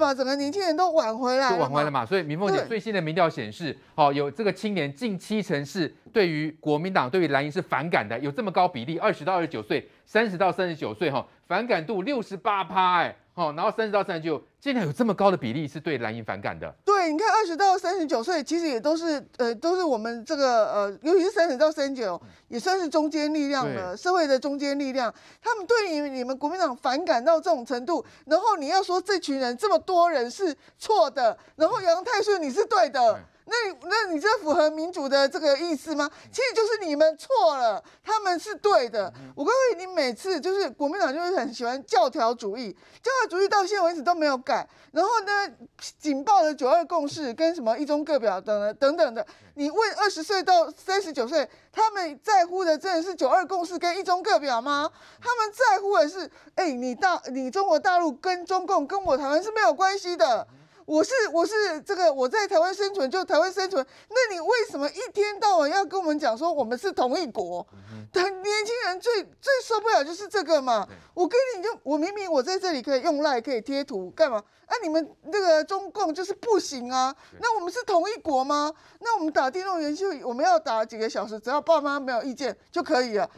把整个年轻人都挽回来了，挽回了嘛。所以民凤姐最新的民调显示，好有这个青年近七成是对于国民党、对于蓝营是反感的，有这么高比例，二十到二十九岁、三十到三十九岁，哈，反感度六十八趴，哎，好，然后三十到三十九。竟然有这么高的比例是对蓝营反感的。对，你看二十到三十九岁，其实也都是呃，都是我们这个呃，尤其是三十到三十九，也算是中坚力量了，社会的中坚力量。他们对于你们国民党反感到这种程度，然后你要说这群人这么多人是错的，然后杨太顺你是对的，那那你这符合民主的这个意思吗？其实就是你们错了，他们是对的。我告诉你，你每次就是国民党就是很喜欢教条主义，教条主义到现在为止都没有。然后呢？警报的九二共识跟什么一中各表等等等等的，你问二十岁到三十九岁，他们在乎的真的是九二共识跟一中各表吗？他们在乎的是，哎，你大你中国大陆跟中共跟我台湾是没有关系的，我是我是这个我在台湾生存就台湾生存，那你为什么一天到晚要跟我们讲说我们是同一国？等年轻。最最受不了就是这个嘛！我跟你就我明明我在这里可以用赖可以贴图干嘛？哎，你们那个中共就是不行啊！那我们是同一国吗？那我们打电动游戏我们要打几个小时，只要爸妈没有意见就可以了。